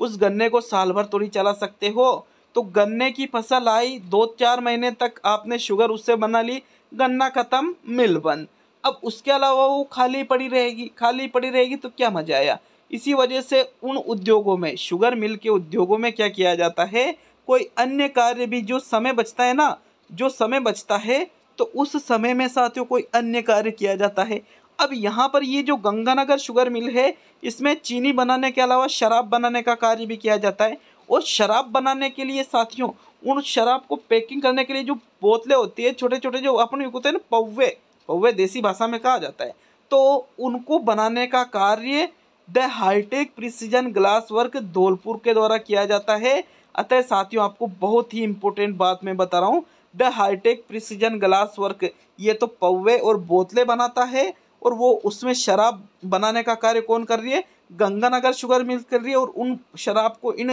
उस गन्ने को साल भर थोड़ी चला सकते हो तो गन्ने की फसल आई दो चार महीने तक आपने शुगर उससे बना ली गन्ना ख़त्म मिल बंद अब उसके अलावा वो खाली पड़ी रहेगी खाली पड़ी रहेगी तो क्या मज़ा आया इसी वजह से उन उद्योगों में शुगर मिल के उद्योगों में क्या किया जाता है कोई अन्य कार्य भी जो समय बचता है ना जो समय बचता है तो उस समय में साथियों कोई अन्य कार्य किया जाता है अब यहाँ पर ये जो गंगानगर शुगर मिल है इसमें चीनी बनाने के अलावा शराब बनाने का कार्य भी किया जाता है और शराब बनाने के लिए साथियों उन शराब को पैकिंग करने के लिए जो बोतलें होती है छोटे छोटे जो अपन होते हैं ना पौवे पौवे देसी भाषा में कहा जाता है तो उनको बनाने का कार्य the high tech precision glass work Dholpur के द्वारा किया जाता है अतः साथियों आपको बहुत ही इंपॉर्टेंट बात मैं बता रहा हूँ the high tech precision glass work ये तो पौवे और बोतलें बनाता है और वो उसमें शराब बनाने का कार्य कौन कर रही है गंगानगर शुगर मिल कर रही है और उन शराब को इन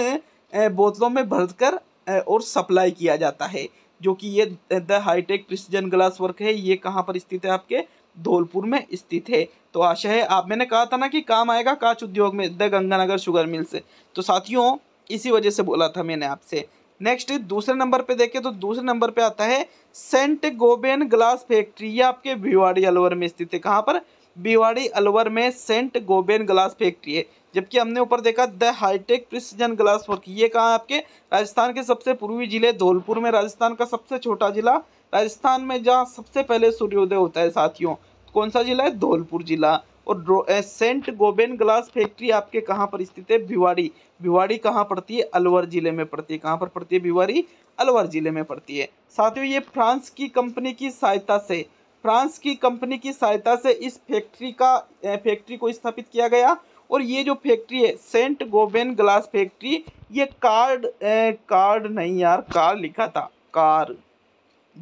बोतलों में भरकर और सप्लाई किया जाता है जो कि ये the high tech precision glass work है ये कहाँ पर स्थित है आपके धौलपुर में स्थित है तो आशा है आप मैंने कहा था ना कि काम आएगा काच उद्योग में द गंगानगर शुगर मिल से तो साथियों इसी वजह से बोला था मैंने आपसे नेक्स्ट दूसरे नंबर पे देखें तो दूसरे नंबर पे आता है सेंट गोबेन ग्लास फैक्ट्री ये आपके भिवाड़ी अलवर में स्थित है कहाँ पर भिवाड़ी अलवर में सेंट गोबेन ग्लास फैक्ट्री है जबकि हमने ऊपर देखा the high tech precision glass work ये कहाँ आपके राजस्थान के सबसे पूर्वी जिले धौलपुर में राजस्थान का सबसे छोटा जिला राजस्थान में जहाँ सबसे पहले सूर्योदय होता है साथियों कौन सा जिला है धौलपुर जिला और सेंट गोबेन ग्लास फैक्ट्री आपके कहाँ पर स्थित है भिवाड़ी भिवाड़ी कहाँ पड़ती है अलवर जिले में पड़ती है कहाँ पर पड़ती है भिवाड़ी अलवर जिले में पड़ती है साथियों ये फ्रांस की कंपनी की सहायता से फ्रांस की कंपनी की सहायता से इस फैक्ट्री का फैक्ट्री को स्थापित किया गया और ये जो फैक्ट्री है सेंट गोबेन ग्लास फैक्ट्री ये कार्ड ए, कार्ड नहीं यार कार लिखा था कार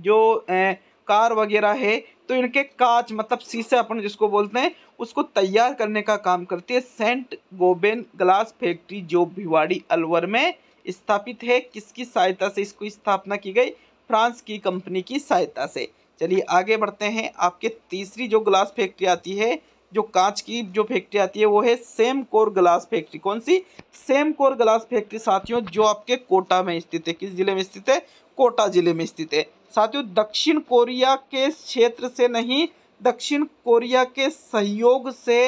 जो ए, कार वगैरह है तो इनके कांच मतलब शीशे अपन जिसको बोलते हैं उसको तैयार करने का काम करती है सेंट गोबेन ग्लास फैक्ट्री जो भिवाड़ी अलवर में स्थापित है किसकी सहायता से इसको स्थापना की गई फ्रांस की कंपनी की सहायता से चलिए आगे बढ़ते हैं आपके तीसरी जो ग्लास फैक्ट्री आती है जो कांच की जो फैक्ट्री आती है वो है सेम कोर ग्लास फैक्ट्री कौन सी सेम कोर ग्लास फैक्ट्री साथियों जो आपके कोटा में स्थित है किस जिले में स्थित है कोटा जिले में स्थित है साथियों दक्षिण कोरिया के क्षेत्र से नहीं दक्षिण कोरिया के सहयोग से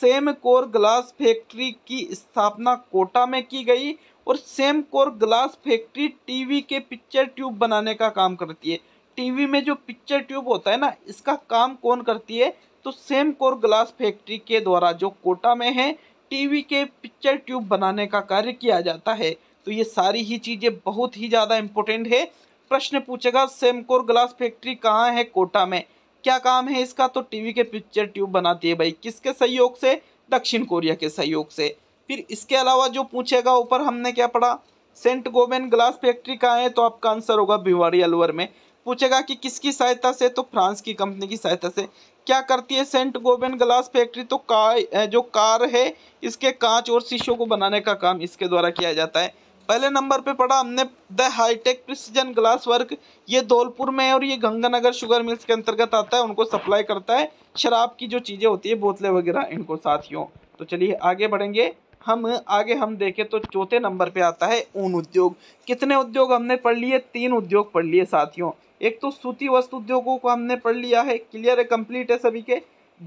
सेम कोर ग्लास फैक्ट्री की स्थापना कोटा में की गई और same core glass factory TV के पिक्चर ट्यूब बनाने का काम करती है टीवी में जो पिक्चर ट्यूब होता है ना इसका काम कौन करती है तो सेम कोर ग्लास फैक्ट्री के द्वारा जो कोटा में है टीवी के पिक्चर ट्यूब बनाने का कार्य किया जाता है तो ये सारी ही चीज़ें बहुत ही ज़्यादा इम्पोर्टेंट है प्रश्न पूछेगा सेमकोर ग्लास फैक्ट्री कहाँ है कोटा में क्या काम है इसका तो टीवी के पिक्चर ट्यूब बनाती है भाई किसके सहयोग से दक्षिण कोरिया के सहयोग से फिर इसके अलावा जो पूछेगा ऊपर हमने क्या पढ़ा सेंट गोबेन ग्लास फैक्ट्री कहाँ है तो आपका आंसर होगा भिवाड़ी अलवर में पूछेगा कि किसकी सहायता से तो फ्रांस की कंपनी की सहायता से क्या करती है सेंट गोबेन ग्लास फैक्ट्री तो का जो कार है इसके कांच और शीशों को बनाने का काम इसके द्वारा किया जाता है पहले नंबर पे पढ़ा हमने the high tech precision glass work ये धौलपुर में है और ये गंगानगर शुगर मिल्स के अंतर्गत आता है उनको सप्लाई करता है शराब की जो चीज़ें होती है बोतलें वगैरह इनको साथियों तो चलिए आगे बढ़ेंगे हम आगे हम देखें तो चौथे नंबर पे आता है ऊन उद्योग कितने उद्योग हमने पढ़ लिए तीन उद्योग पढ़ लिए साथियों एक तो सूती वस्त्र उद्योगों को हमने पढ़ लिया है क्लियर है कंप्लीट है सभी के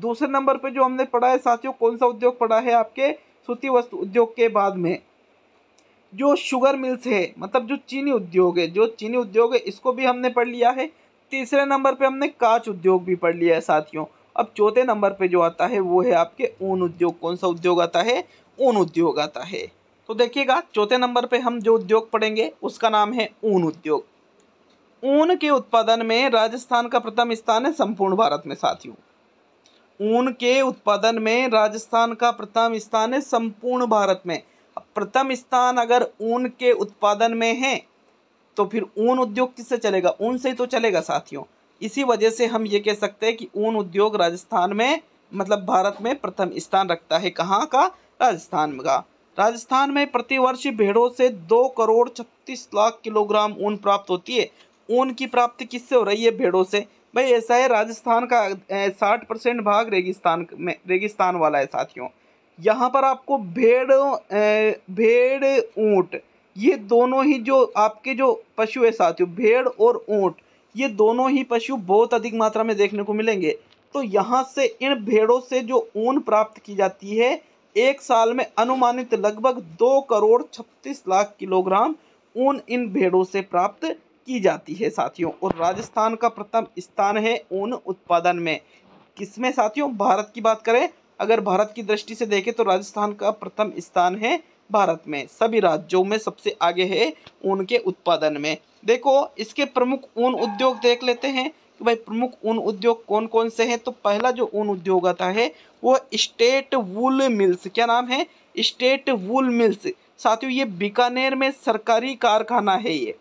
दूसरे नंबर पे जो हमने पढ़ा है साथियों कौन सा उद्योग पढ़ा है आपके सूती वस्त्र उद्योग के बाद में जो शुगर मिल्स है मतलब जो चीनी उद्योग है जो चीनी उद्योग है इसको भी हमने पढ़ लिया है तीसरे नंबर पे हमने कांच उद्योग भी पढ़ लिया है साथियों अब चौथे नंबर पे जो आता है वो है आपके ऊन उद्योग कौन सा उद्योग आता है ऊन उद्योग आता है तो देखिएगा चौथे नंबर पे हम जो उद्योग पढ़ेंगे उसका नाम है ऊन उद्योग ऊन के उत्पादन में राजस्थान का प्रथम स्थान है संपूर्ण भारत में साथियों ऊन के उत्पादन में राजस्थान का प्रथम स्थान है संपूर्ण भारत में प्रथम स्थान अगर ऊन के उत्पादन में है तो फिर ऊन उद्योग किससे चलेगा ऊन से ही तो चलेगा साथियों इसी वजह से हम ये कह सकते हैं कि ऊन उद्योग राजस्थान में मतलब भारत में प्रथम स्थान रखता है कहाँ का राजस्थान का राजस्थान में प्रतिवर्ष भेड़ों से दो करोड़ छत्तीस लाख किलोग्राम ऊन प्राप्त होती है ऊन की प्राप्ति किससे हो रही है भेड़ों से भाई ऐसा है राजस्थान का साठ परसेंट भाग रेगिस्तान में रेगिस्तान वाला है साथियों यहाँ पर आपको भेड़ भेड़ ऊँट ये दोनों ही जो आपके जो पशु है साथियों भेड़ और ऊँट ये दोनों ही पशु बहुत अधिक मात्रा में देखने को मिलेंगे तो यहाँ से इन भेड़ों से जो ऊन प्राप्त की जाती है एक साल में अनुमानित लगभग दो करोड़ छत्तीस लाख किलोग्राम ऊन इन भेड़ों से प्राप्त की जाती है साथियों और राजस्थान का प्रथम स्थान है ऊन उत्पादन में किसमें साथियों भारत की बात करें अगर भारत की दृष्टि से देखें तो राजस्थान का प्रथम स्थान है भारत में सभी राज्यों में सबसे आगे है ऊन के उत्पादन में देखो इसके प्रमुख ऊन उद्योग देख लेते हैं कि भाई प्रमुख ऊन उद्योग कौन कौन से हैं तो पहला जो ऊन उद्योग आता है वो स्टेट वूल मिल्स क्या नाम है स्टेट वूल मिल्स साथियों ये बीकानेर में सरकारी कारखाना है ये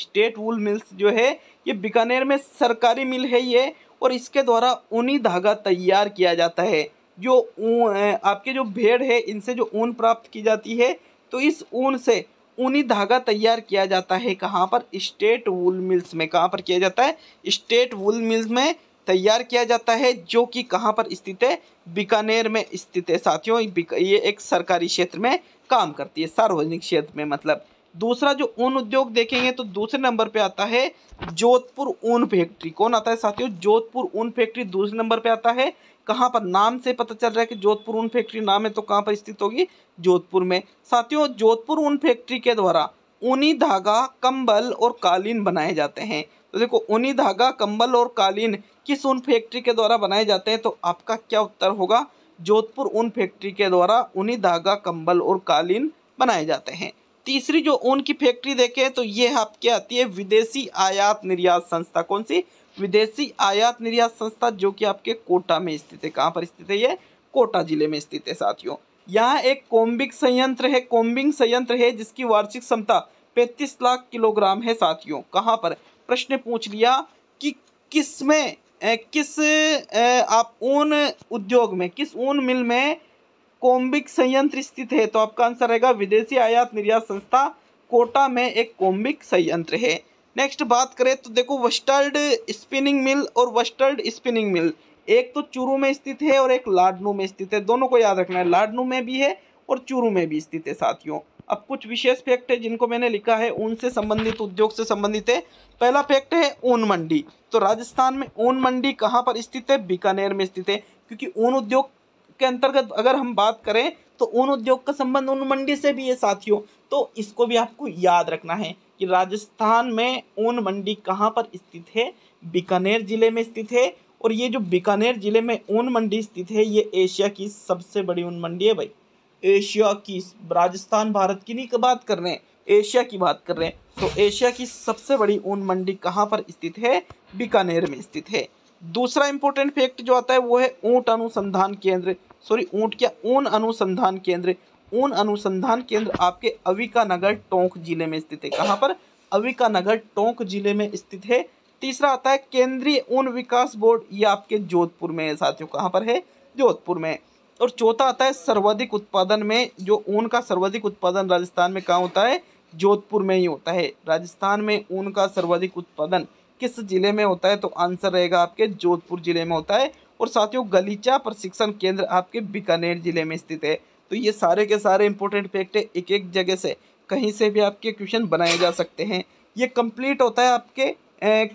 स्टेट वूल मिल्स जो है ये बीकानेर में सरकारी मिल है ये और इसके द्वारा ऊनी धागा तैयार किया जाता है जो आपके जो भेड़ है इनसे जो ऊन प्राप्त की जाती है तो इस ऊन से ऊनी धागा तैयार किया जाता है कहाँ पर स्टेट वुल मिल्स में कहाँ पर किया जाता है स्टेट वुल मिल्स में तैयार किया जाता है जो कि कहाँ पर स्थित है बीकानेर में स्थित है साथियों ये एक सरकारी क्षेत्र में काम करती है सार्वजनिक क्षेत्र में मतलब दूसरा जो ऊन उद्योग देखेंगे तो दूसरे नंबर पे आता है जोधपुर ऊन फैक्ट्री कौन आता है साथियों जोधपुर ऊन फैक्ट्री दूसरे नंबर पे आता है कहाँ पर नाम से पता चल रहा है कि जोधपुर ऊन फैक्ट्री नाम है तो कहाँ पर स्थित होगी जोधपुर में साथियों जोधपुर ऊन फैक्ट्री के द्वारा ऊनी धागा कंबल और कालीन बनाए जाते हैं तो देखो ऊनी धागा कंबल और कालीन किस ऊन फैक्ट्री के द्वारा बनाए जाते हैं तो आपका क्या उत्तर होगा जोधपुर ऊन फैक्ट्री के द्वारा ऊनी धागा कंबल और कालीन बनाए जाते हैं तीसरी जो ऊन की फैक्ट्री देखें तो ये आपके आती है विदेशी आयात निर्यात संस्था कौन सी विदेशी आयात निर्यात संस्था जो कि आपके कोटा में स्थित है कहाँ पर स्थित है ये कोटा जिले में स्थित है साथियों यहाँ एक कोम्बिक संयंत्र है कोम्बिंग संयंत्र है जिसकी वार्षिक क्षमता पैंतीस लाख किलोग्राम है साथियों कहाँ पर प्रश्न पूछ लिया कि किस में किस आप ऊन उद्योग में किस ऊन मिल में कोम्बिक संयंत्र स्थित है तो आपका आंसर रहेगा विदेशी आयात निर्यात संस्था कोटा में एक कोम्बिक संयंत्र है नेक्स्ट बात करें तो देखो वस्टर्ड स्पिनिंग मिल और वस्टर्ड स्पिनिंग मिल एक तो चूरू में स्थित है और एक लाडनू में स्थित है दोनों को याद रखना है लाडनू में भी है और चूरू में भी स्थित है साथियों अब कुछ विशेष फैक्ट है जिनको मैंने लिखा है ऊन से संबंधित उद्योग से संबंधित है पहला फैक्ट है ऊन मंडी तो राजस्थान में ऊन मंडी कहाँ पर स्थित है बीकानेर में स्थित है क्योंकि ऊन उद्योग के अंतर्गत अगर हम बात करें तो ऊन उद्योग का संबंध ऊन मंडी से भी है साथियों तो इसको भी आपको याद रखना है कि राजस्थान में ऊन मंडी कहाँ पर स्थित है बीकानेर जिले में स्थित है और ये जो बीकानेर जिले में ऊन मंडी स्थित है ये एशिया की सबसे बड़ी ऊन मंडी है भाई एशिया की राजस्थान भारत की नहीं बात कर रहे हैं एशिया की बात कर रहे हैं तो एशिया की सबसे बड़ी ऊन मंडी कहाँ पर स्थित है बीकानेर में स्थित है दूसरा इंपॉर्टेंट फैक्ट जो आता है वो है ऊँट अनुसंधान केंद्र सॉरी ऊँट क्या ऊन अनुसंधान केंद्र ऊन अनुसंधान केंद्र आपके अविका नगर टोंक जिले में स्थित है कहाँ पर अविका नगर टोंक जिले में स्थित है तीसरा आता है केंद्रीय ऊन विकास बोर्ड ये आपके जोधपुर में है साथियों कहाँ पर है जोधपुर में और चौथा आता है सर्वाधिक उत्पादन में जो ऊन का सर्वाधिक उत्पादन राजस्थान में कहाँ होता है जोधपुर में ही होता है राजस्थान में ऊन का सर्वाधिक उत्पादन किस जिले में होता है तो आंसर रहेगा आपके जोधपुर जिले में होता है और साथियों गलीचा प्रशिक्षण केंद्र आपके बीकानेर जिले में स्थित है तो ये सारे के सारे इंपॉर्टेंट फैक्ट है एक एक जगह से कहीं से भी आपके क्वेश्चन बनाए जा सकते हैं ये कंप्लीट होता है आपके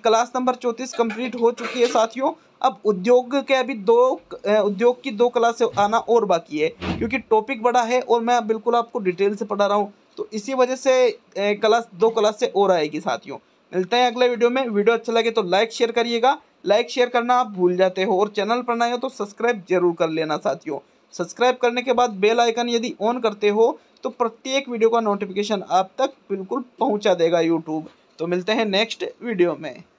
क्लास नंबर चौंतीस कंप्लीट हो चुकी है साथियों अब उद्योग के अभी दो उद्योग की दो क्लास आना और बाकी है क्योंकि टॉपिक बड़ा है और मैं बिल्कुल आपको डिटेल से पढ़ा रहा हूँ तो इसी वजह से क्लास दो क्लास से और आएगी साथियों मिलते हैं अगले वीडियो में वीडियो अच्छा लगे तो लाइक शेयर करिएगा लाइक शेयर करना आप भूल जाते हो और चैनल पर नए हो तो सब्सक्राइब जरूर कर लेना साथियों सब्सक्राइब करने के बाद बेल आइकन यदि ऑन करते हो तो प्रत्येक वीडियो का नोटिफिकेशन आप तक बिल्कुल पहुंचा देगा यूट्यूब तो मिलते हैं नेक्स्ट वीडियो में